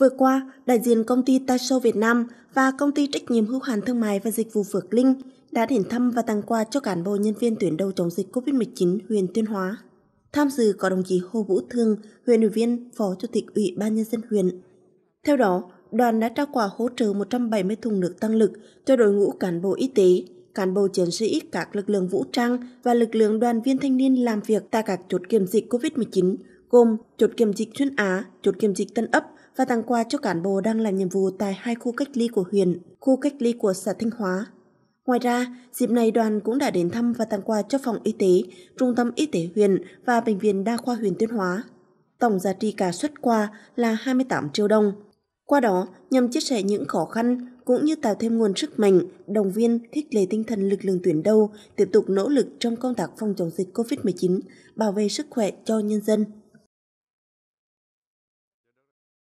Vừa qua, đại diện công ty Taisho Việt Nam và công ty trách nhiệm hữu hạn thương mại và dịch vụ Phước Linh đã đến thăm và tặng quà cho cán bộ nhân viên tuyến đầu chống dịch COVID-19 huyện Tuyên Hóa. Tham dự có đồng chí Hồ Vũ Thương, huyện ủy viên, phó chủ tịch ủy ban nhân dân huyện. Theo đó, đoàn đã trao quà hỗ trợ 170 thùng nước tăng lực cho đội ngũ cán bộ y tế, cán bộ chiến sĩ các lực lượng vũ trang và lực lượng đoàn viên thanh niên làm việc tại các chốt kiểm dịch COVID-19 gồm chốt kiểm dịch xuyên Á, chốt kiểm dịch Tân Ấp, và tặng quà cho cán bộ đang làm nhiệm vụ tại hai khu cách ly của huyện, khu cách ly của xã Thanh Hóa. Ngoài ra, dịp này đoàn cũng đã đến thăm và tặng quà cho phòng y tế, trung tâm y tế huyện và bệnh viện đa khoa huyện Tuyên Hóa. Tổng giá trị cả xuất quà là 28 triệu đồng. Qua đó, nhằm chia sẻ những khó khăn cũng như tạo thêm nguồn sức mạnh, động viên, khích lệ tinh thần lực lượng tuyển đầu tiếp tục nỗ lực trong công tác phòng chống dịch COVID-19, bảo vệ sức khỏe cho nhân dân.